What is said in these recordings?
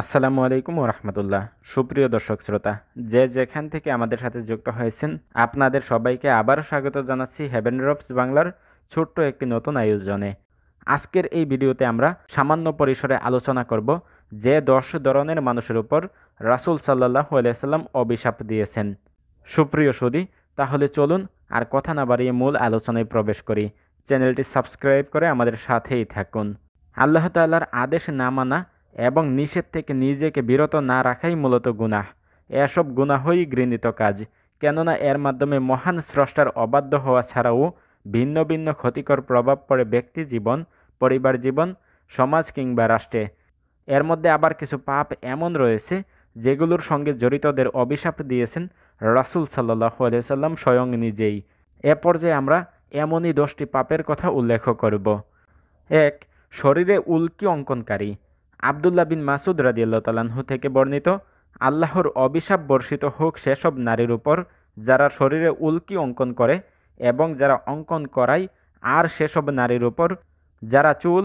আসসালামু আলাইকুম রাহমাতুল্লাহ সুপ্রিয় দর্শক শ্রোতা যে যেখান থেকে আমাদের সাথে যুক্ত হয়েছেন আপনাদের সবাইকে আবারও স্বাগত জানাচ্ছি হেভেন ড্রপস বাংলার ছোট্ট একটি নতুন আয়োজনে আজকের এই ভিডিওতে আমরা সামান্য পরিসরে আলোচনা করব যে দশ ধরনের মানুষের উপর রাসুল সাল্লাহ আলাইসাল্লাম অভিশাপ দিয়েছেন সুপ্রিয় সুদি তাহলে চলুন আর কথা না বাড়িয়ে মূল আলোচনায় প্রবেশ করি চ্যানেলটি সাবস্ক্রাইব করে আমাদের সাথেই থাকুন আল্লাহ তাল্লার আদেশ না মানা এবং নিষেধ থেকে নিজেকে বিরত না রাখাই মূলত গুনাহ এসব গুনাহই ঘৃণিত কাজ কেননা এর মাধ্যমে মহান স্রষ্টার অবাধ্য হওয়া ছাড়াও ভিন্ন ভিন্ন ক্ষতিকর প্রভাব পড়ে ব্যক্তি জীবন পরিবার জীবন সমাজ কিংবা রাষ্ট্রে এর মধ্যে আবার কিছু পাপ এমন রয়েছে যেগুলোর সঙ্গে জড়িতদের অভিশাপ দিয়েছেন রাসুল সাল্লাহ আলিয়াল্লাম স্বয়ং নিজেই এ পর্যায়ে আমরা এমনই দশটি পাপের কথা উল্লেখ করব এক শরীরে উল্কি অঙ্কনকারী আবদুল্লা বিন মাসুদ রাজিয়াল্লাহ তালাহু থেকে বর্ণিত আল্লাহর অভিশাপ বর্ষিত হোক সেসব নারীর উপর যারা শরীরে উল্কি অঙ্কন করে এবং যারা অঙ্কন করায় আর সেসব নারীর উপর যারা চুল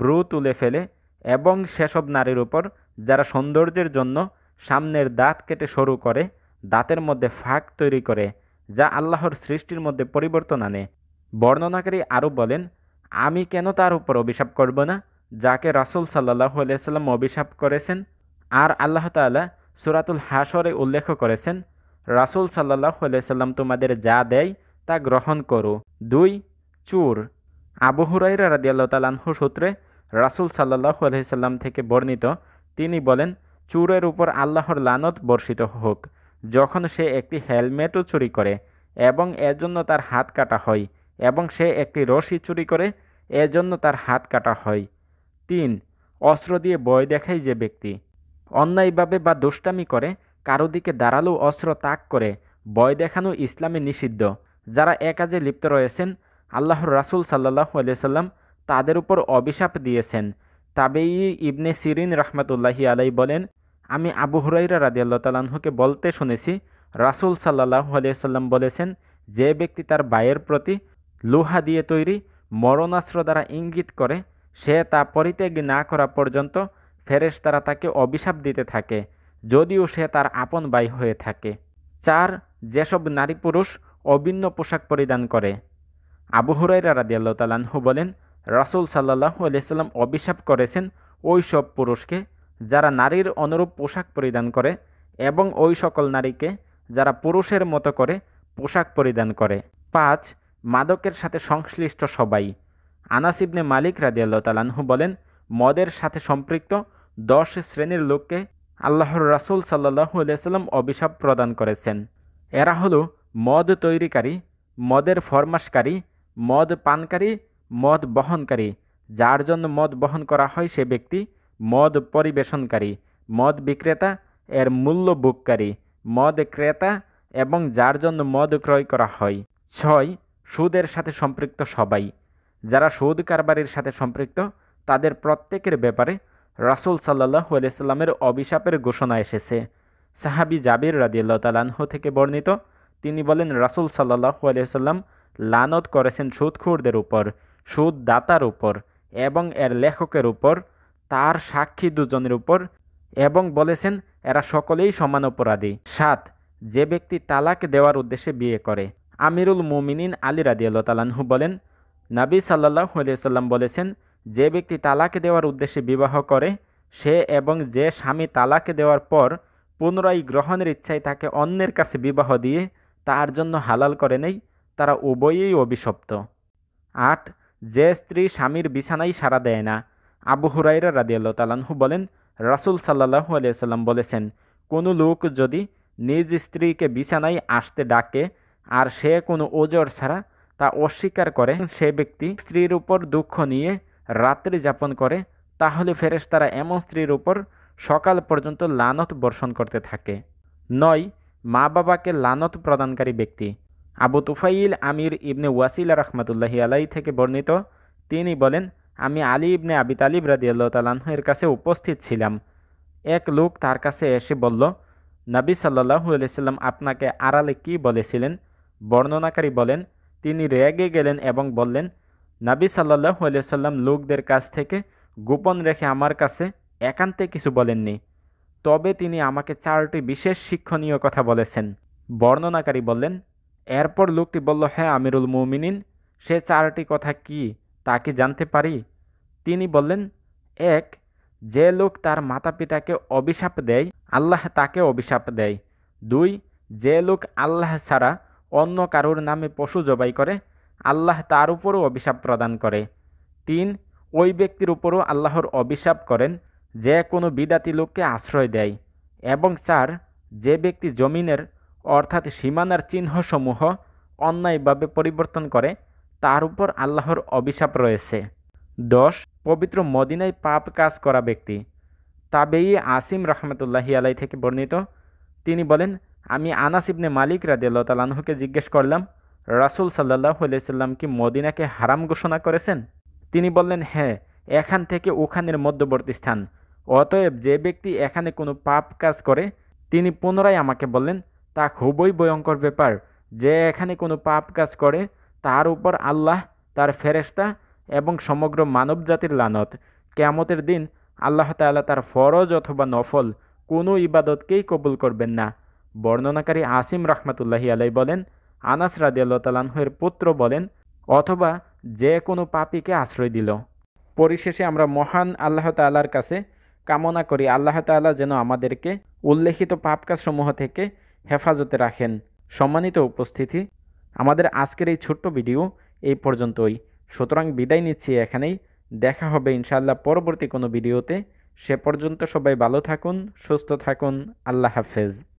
ব্রু তুলে ফেলে এবং সেসব নারীর উপর যারা সৌন্দর্যের জন্য সামনের দাঁত কেটে সরু করে দাঁতের মধ্যে ফাঁক তৈরি করে যা আল্লাহর সৃষ্টির মধ্যে পরিবর্তন আনে বর্ণনাকারী আরও বলেন আমি কেন তার উপর অভিশাপ করব না যাকে রাসুল সাল্লাহ আলিয়াল্লাম অভিশাপ করেছেন আর আল্লাহ তালা সুরাতুল হাসরে উল্লেখ করেছেন রাসুল সাল্লাহ আলিয়াল্লাম তোমাদের যা দেয় তা গ্রহণ করো দুই চুর আবু হুরাইরা রাদিয়াল্লাহ তালানহু সূত্রে রাসুল সাল্লাহ আলহিসাল্লাম থেকে বর্ণিত তিনি বলেন চুরের উপর আল্লাহর লানত বর্ষিত হোক যখন সে একটি হেলমেটও চুরি করে এবং এজন্য তার হাত কাটা হয় এবং সে একটি রশি চুরি করে এজন্য তার হাত কাটা হয় তিন অস্ত্র দিয়ে বয় দেখায় যে ব্যক্তি অন্যায়ভাবে বা দুষ্টামি করে কারো দিকে দাঁড়ালো অস্ত্র তাক করে বয় দেখানো ইসলামে নিষিদ্ধ যারা এ কাজে লিপ্ত রয়েছেন আল্লাহর রাসুল সাল্লাহ আলিয়াল্লাম তাদের উপর অভিশাপ দিয়েছেন তাবেই ইবনে সিরিন রহমতুল্লাহি আলাই বলেন আমি আবু হুরাইরা আল্লাহ তালাহুকে বলতে শুনেছি রাসুল সাল্লাহ আলিয়াল্লাম বলেছেন যে ব্যক্তি তার বায়ের প্রতি লোহা দিয়ে তৈরি মরণাস্ত্র দ্বারা ইঙ্গিত করে সে তা পরিত্যাগ না করা পর্যন্ত তারা তাকে অভিশাপ দিতে থাকে যদিও সে তার আপন বাই হয়ে থাকে চার যেসব নারী পুরুষ অভিন্ন পোশাক পরিধান করে আবু হুরাইরা রাদিয়াল্লাহ তালাহু বলেন রাসুল সাল্লাহু আলিয়াল্লাম অভিশাপ করেছেন ওই সব পুরুষকে যারা নারীর অনুরূপ পোশাক পরিধান করে এবং ওই সকল নারীকে যারা পুরুষের মতো করে পোশাক পরিধান করে পাঁচ মাদকের সাথে সংশ্লিষ্ট সবাই আনাস ইবনে মালিক আল্লাহ তালাহু বলেন মদের সাথে সম্পৃক্ত দশ শ্রেণীর লোককে আল্লাহর রাসুল সাল্লাহ আলিয়াল্লাম অভিশাপ প্রদান করেছেন এরা হলো মদ তৈরিকারী মদের ফরমাসকারী মদ পানকারী মদ বহনকারী যার জন্য মদ বহন করা হয় সে ব্যক্তি মদ পরিবেশনকারী মদ বিক্রেতা এর মূল্য বুককারী মদ ক্রেতা এবং যার জন্য মদ ক্রয় করা হয় ছয় সুদের সাথে সম্পৃক্ত সবাই যারা সৌদ কারবারির সাথে সম্পৃক্ত তাদের প্রত্যেকের ব্যাপারে রাসুল সাল্লাহু আলাইস্লামের অভিশাপের ঘোষণা এসেছে সাহাবি জাবির রাদিয়াল্লাহ তালানহ থেকে বর্ণিত তিনি বলেন রাসুল সাল্লাহু আলাইসাল্লাম লানত করেছেন সুদখুরদের উপর সুদ দাতার উপর এবং এর লেখকের উপর তার সাক্ষী দুজনের উপর এবং বলেছেন এরা সকলেই সমান অপরাধী সাত যে ব্যক্তি তালাক দেওয়ার উদ্দেশ্যে বিয়ে করে আমিরুল মুমিনিন আলী রাদিয়াল্লাহ তালানহু বলেন নাবি সাল্লাহ সাল্লাম বলেছেন যে ব্যক্তি তালাক দেওয়ার উদ্দেশ্যে বিবাহ করে সে এবং যে স্বামী তালাক দেওয়ার পর পুনরায় গ্রহণের ইচ্ছায় তাকে অন্যের কাছে বিবাহ দিয়ে তার জন্য হালাল করে নেই তারা উভয়েই অভিশপ্ত আট যে স্ত্রী স্বামীর বিছানাই সাড়া দেয় না আবু হুরাইরা রাদিয়াল্লাহ তালানহু বলেন রাসুল সাল্লাহু আলিয়াল্লাম বলেছেন কোনো লোক যদি নিজ স্ত্রীকে বিছানায় আসতে ডাকে আর সে কোনো ওজর ছাড়া তা অস্বীকার করে সে ব্যক্তি স্ত্রীর উপর দুঃখ নিয়ে রাত্রি যাপন করে তাহলে তারা এমন স্ত্রীর উপর সকাল পর্যন্ত লানত বর্ষণ করতে থাকে নয় মা বাবাকে লানত প্রদানকারী ব্যক্তি আবু তুফাইল আমির ইবনে ওয়াসিল রহমতুল্লাহি আলাই থেকে বর্ণিত তিনি বলেন আমি আলী ইবনে আবি তালিব আল্লাহ তালাহের কাছে উপস্থিত ছিলাম এক লোক তার কাছে এসে বলল নবী সাল্লাহু আলিয়াল্লাম আপনাকে আড়ালে কি বলেছিলেন বর্ণনাকারী বলেন তিনি রেগে গেলেন এবং বললেন নাবি সাল্লাহু সাল্লাম লোকদের কাছ থেকে গোপন রেখে আমার কাছে একান্তে কিছু বলেননি তবে তিনি আমাকে চারটি বিশেষ শিক্ষণীয় কথা বলেছেন বর্ণনাকারী বললেন এরপর লোকটি বলল হ্যাঁ আমিরুল মুমিনিন সে চারটি কথা কি তা কি জানতে পারি তিনি বললেন এক যে লোক তার মাতা পিতাকে অভিশাপ দেয় আল্লাহ তাকে অভিশাপ দেয় দুই যে লোক আল্লাহ ছাড়া অন্য কারোর নামে পশু জবাই করে আল্লাহ তার উপরও অভিশাপ প্রদান করে তিন ওই ব্যক্তির উপরও আল্লাহর অভিশাপ করেন যে কোনো বিদাতি লোককে আশ্রয় দেয় এবং চার যে ব্যক্তি জমিনের অর্থাৎ সীমানার চিহ্নসমূহ অন্যায়ভাবে পরিবর্তন করে তার উপর আল্লাহর অভিশাপ রয়েছে দশ পবিত্র মদিনায় পাপ কাজ করা ব্যক্তি তাবেই আসিম রহমতুল্লাহি আলাই থেকে বর্ণিত তিনি বলেন আমি আনাস ইবনে মালিক রাদিয়াল্লাহ তালানহুকে জিজ্ঞেস করলাম রাসুল সাল্লাহ সাল্লাম কি মদিনাকে হারাম ঘোষণা করেছেন তিনি বললেন হ্যাঁ এখান থেকে ওখানের মধ্যবর্তী স্থান অতএব যে ব্যক্তি এখানে কোনো পাপ কাজ করে তিনি পুনরায় আমাকে বললেন তা খুবই ভয়ঙ্কর ব্যাপার যে এখানে কোনো পাপ কাজ করে তার উপর আল্লাহ তার ফেরেস্তা এবং সমগ্র মানব জাতির লানত কেমতের দিন আল্লাহ তাল্লাহ তার ফরজ অথবা নফল কোনো ইবাদতকেই কবুল করবেন না বর্ণনাকারী আসিম রহমাতুল্লাহি আলাই বলেন আনাস রাদিয়াল্লাহ তালানহের পুত্র বলেন অথবা যে কোনো পাপিকে আশ্রয় দিল পরিশেষে আমরা মহান আল্লাহ তাল্লার কাছে কামনা করি আল্লাহ তাল্লাহ যেন আমাদেরকে উল্লেখিত পাপকাসমূহ থেকে হেফাজতে রাখেন সম্মানিত উপস্থিতি আমাদের আজকের এই ছোট্ট ভিডিও এই পর্যন্তই সুতরাং বিদায় নিচ্ছি এখানেই দেখা হবে ইনশাআল্লাহ পরবর্তী কোনো ভিডিওতে সে পর্যন্ত সবাই ভালো থাকুন সুস্থ থাকুন আল্লাহ হাফেজ